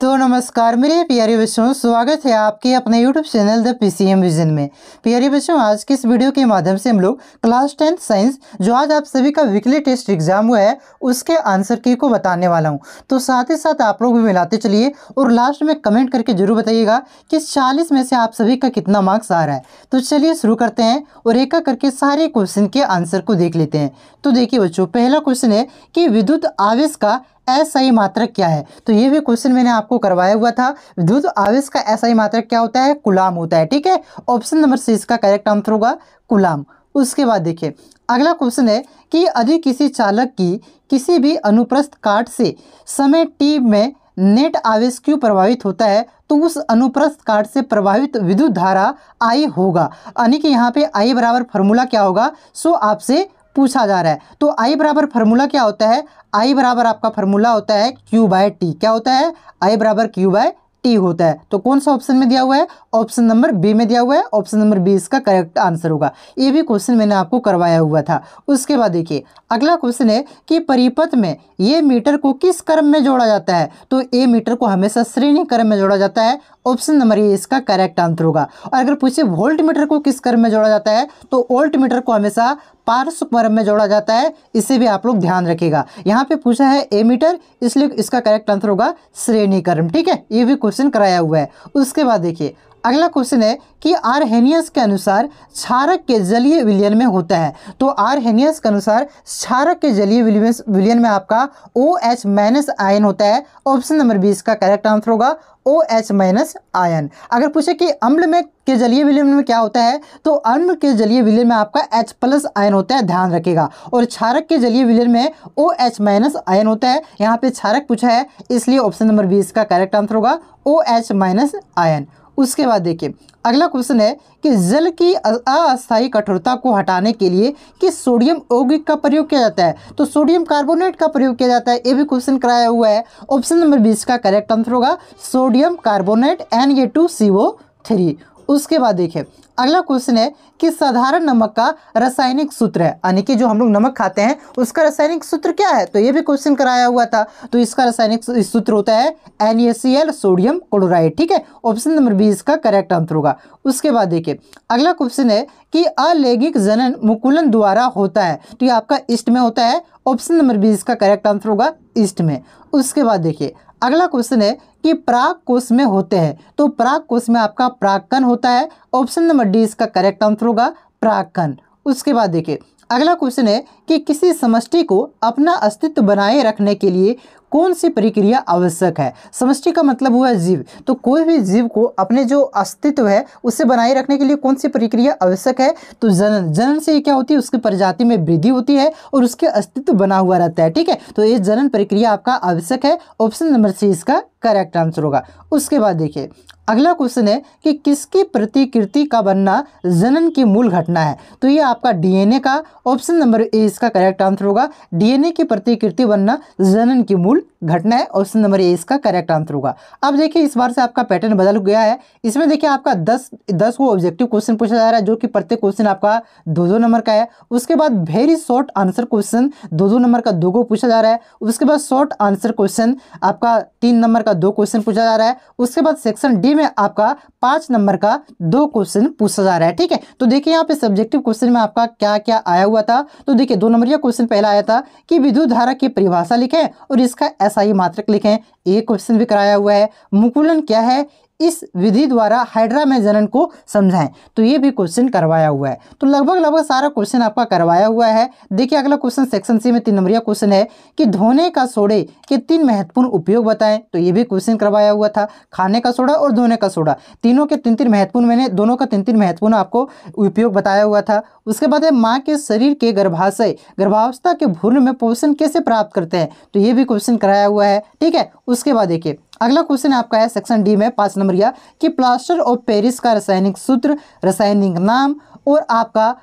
तो नमस्कार मेरे प्यारे बच्चों स्वागत है आपके अपने YouTube channel the PCM vision में प्यारे बच्चों आज के इस वीडियो के माध्यम से हम लोग क्लास टेंथ साइंस जो आज आप सभी का वीकली टेस्ट एग्जाम हुआ है उसके आंसर की को बताने वाला हूं तो साथ ही साथ आप लोग भी मिलाते चलिए और लास्ट में कमेंट करके जरूर बताइएगा कि चालीस में से आप सभी का कितना मार्क्स आ रहा है तो चलिए शुरू करते हैं और एक एक करके सारे क्वेश्चन के आंसर को देख लेते हैं तो देखिए बच्चों पहला क्वेश्चन है कि विद्युत आवेश का एसआई मात्रक क्या है तो ये भी क्वेश्चन मैंने आपको करवाया हुआ था विद्युत आवेश का एसआई मात्रक क्या होता है कुलाम होता है ठीक है ऑप्शन नंबर सी इसका करेक्ट आंसर होगा कुलाम उसके बाद देखिए अगला क्वेश्चन है कि यदि किसी चालक की किसी भी अनुप्रस्थ काट से समय टी में नेट आवेश क्यों प्रभावित होता है तो उस अनुप्रस्थ काट से प्रभावित विद्युत धारा आई होगा यानी कि यहाँ पे आई बराबर फॉर्मूला क्या होगा सो आपसे पूछा जा रहा है तो आई बराबर फार्मूला क्या होता है आई बराबर आपका फार्मूला होता है क्यू बाय टी क्या होता है आई बराबर क्यू बाय टी होता है तो कौन सा ऑप्शन में दिया हुआ है ऑप्शन नंबर बी में दिया हुआ है ऑप्शन नंबर बी इसका करेक्ट आंसर होगा ये भी क्वेश्चन मैंने आपको करवाया हुआ था उसके बाद देखिए अगला क्वेश्चन है कि परिपथ में ये मीटर को किस क्रम में जोड़ा जाता है तो ए मीटर को हमेशा श्रेणी क्रम में जोड़ा जाता है ऑप्शन नंबर ए इसका करेक्ट आंसर होगा और अगर पूछे वोल्ट मीटर को किस क्रम में जोड़ा जाता है तो वोल्ट मीटर को हमेशा पार्श्व क्रम में जोड़ा जाता है इसे भी आप लोग ध्यान रखेगा यहाँ पे पूछा है ए मीटर इसलिए इसका करेक्ट आंसर होगा श्रेणी क्रम ठीक है ये भी क्वेश्चन कराया हुआ है उसके बाद देखिए अगला क्वेश्चन है कि आर हेनियस के अनुसार क्षारक के जलीय विलयन में होता है तो आर हेनियस के अनुसार क्षारक के जलीय विलयन में आपका ओ एच माइनस आयन होता है ऑप्शन नंबर बी इसका करेक्ट आंसर होगा ओ एच माइनस आयन अगर पूछे कि अम्ल में के जलीय विलयन में क्या होता है तो अम्ल के जलीय विलयन में आपका एच प्लस आयन होता है ध्यान रखेगा और क्षारक के जलीय विलयन में ओ एच माइनस आयन होता है यहाँ पे क्षारक पूछा है इसलिए ऑप्शन नंबर बी इसका करेक्ट आंसर होगा ओ एच माइनस आयन उसके बाद देखिए अगला क्वेश्चन है कि जल की अस्थायी कठोरता को हटाने के लिए किस सोडियम यौगिक का प्रयोग किया जाता है तो सोडियम कार्बोनेट का प्रयोग किया जाता है ये भी क्वेश्चन कराया हुआ है ऑप्शन नंबर बीस का करेक्ट आंसर होगा sodium carbonate N A two C O three उसके बाद देखिए अगला क्वेश्चन है कि साधारण नमक का रासायनिक सूत्र है यानी कि जो हम लोग नमक खाते हैं उसका रासायनिक सूत्र क्या है तो ये भी क्वेश्चन कराया हुआ था तो इसका रासायनिक सूत्र होता है एन सोडियम क्लोराइड ठीक है ऑप्शन नंबर बी इसका करेक्ट आंसर होगा उसके बाद देखिए अगला क्वेश्चन है कि अलैंगिक जनन मुकुलन द्वारा होता है तो ये आपका ईस्ट में होता है ऑप्शन नंबर बी इसका करेक्ट आंसर होगा ईस्ट में उसके बाद देखिए अगला क्वेश्चन है कि प्राग कोश में होते हैं तो प्राग कोश में आपका प्राक्कन होता है ऑप्शन नंबर डी इसका करेक्ट आंसर होगा प्राक्कन उसके बाद देखिए अगला क्वेश्चन है कि किसी समष्टि को अपना अस्तित्व बनाए रखने के लिए कौन सी प्रक्रिया आवश्यक है समष्टि का मतलब हुआ जीव तो कोई भी जीव को अपने जो अस्तित्व है उसे बनाए रखने के लिए कौन सी प्रक्रिया आवश्यक है तो जनन जनन से क्या होती है उसकी प्रजाति में वृद्धि होती है और उसके अस्तित्व बना हुआ रहता है ठीक है तो ये जनन प्रक्रिया आपका आवश्यक है ऑप्शन नंबर सी इसका करेक्ट आंसर होगा उसके बाद देखिए अगला क्वेश्चन है कि किसकी प्रतिकृति का बनना जनन की मूल घटना है तो ये आपका डीएनए का ऑप्शन नंबर ए इसका करेक्ट आंसर होगा डीएनए की प्रतिकृति बनना जनन की मूल घटना है ऑप्शन नंबर ए इसका करेक्ट आंसर होगा अब देखिए इस बार से आपका पैटर्न बदल गया है इसमें देखिए आपका दस दस को ऑब्जेक्टिव क्वेश्चन पूछा जा रहा है जो कि प्रत्येक क्वेश्चन आपका दो दो नंबर का है उसके बाद वेरी शॉर्ट आंसर क्वेश्चन दो दो नंबर का दो को पूछा जा रहा है उसके बाद शॉर्ट आंसर क्वेश्चन आपका तीन नंबर का दो क्वेश्चन पूछा जा रहा है उसके बाद सेक्शन डी में आपका पाँच नंबर का दो क्वेश्चन पूछा जा रहा है ठीक है तो देखिए यहाँ पे सब्जेक्टिव क्वेश्चन में आपका क्या क्या आया हुआ था तो देखिए दो नंबर यह क्वेश्चन पहला आया था कि विद्युत धारा की परिभाषा लिखें और इसका ऐसा ही मात्रक लिखें एक क्वेश्चन भी कराया हुआ है मुकुलन क्या है इस विधि द्वारा हाइड्रा में जनन को समझाएं तो ये भी क्वेश्चन करवाया हुआ है तो लगभग लगभग सारा क्वेश्चन आपका करवाया हुआ है देखिए अगला क्वेश्चन सेक्शन सी में तीन नंबरिया क्वेश्चन है कि धोने का सोडे के तीन महत्वपूर्ण उपयोग बताएं तो ये भी क्वेश्चन करवाया हुआ था खाने का सोडा और धोने का सोडा तीनों के तीन तीन महत्वपूर्ण मैंने दोनों का तीन तीन महत्वपूर्ण आपको उपयोग बताया हुआ था उसके बाद है माँ के शरीर के गर्भाशय गर्भावस्था के भूर्ण में पोषण कैसे प्राप्त करते हैं तो ये भी क्वेश्चन कराया हुआ है ठीक है उसके बाद देखिए अगला क्वेश्चन आपका है सेक्शन डी में पाँच नंबर या कि प्लास्टर ऑफ पेरिस का रासायनिक सूत्र रासायनिक नाम और आपका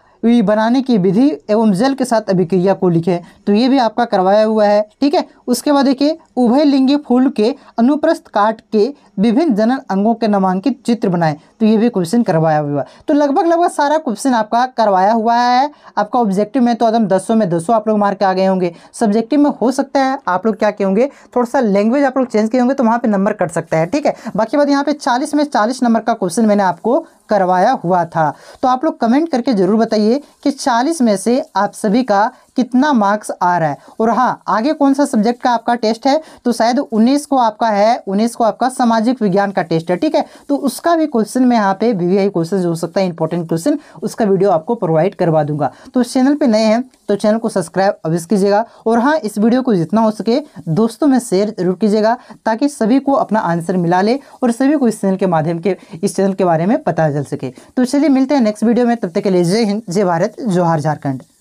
बनाने की विधि एवं जल के साथ अभिक्रिया को लिखे तो ये भी आपका करवाया हुआ है ठीक है उसके बाद देखिए उभय लिंगी फूल के अनुप्रस्थ काट के विभिन्न जनन अंगों के नामांकित चित्र बनाए तो ये भी क्वेश्चन करवाया हुआ तो लगभग लगभग सारा क्वेश्चन आपका करवाया हुआ है आपका ऑब्जेक्टिव में तो एकदम दसों में दसों आप लोग के आ गए होंगे सब्जेक्टिव में हो सकता है आप लोग क्या कहेंगे थोड़ा सा लैंग्वेज आप लोग चेंज किए होंगे तो वहाँ पर नंबर कट सकता है ठीक है बाकी बात यहाँ पे चालीस में चालीस नंबर का क्वेश्चन मैंने आपको करवाया हुआ था तो आप लोग कमेंट करके जरूर बताइए कि चालीस में से आप सभी का कितना मार्क्स आ रहा है और हाँ आगे कौन सा सब्जेक्ट का आपका टेस्ट है तो शायद उन्नीस को आपका है उन्नीस को आपका सामाजिक विज्ञान का टेस्ट है ठीक है तो उसका भी क्वेश्चन मैं यहाँ पे वी क्वेश्चन हो सकता है इंपॉर्टेंट क्वेश्चन उसका वीडियो आपको प्रोवाइड करवा दूंगा तो चैनल पर नए हैं तो चैनल को सब्सक्राइब अवश्य कीजिएगा और हाँ इस वीडियो को जितना हो सके दोस्तों में शेयर जरूर कीजिएगा ताकि सभी को अपना आंसर मिला ले और सभी को इस चैनल के माध्यम के इस चैनल के बारे में पता चल सके तो चलिए मिलते हैं नेक्स्ट वीडियो में तब तक के लिए जय हिंद जय भारत जोहार झारखंड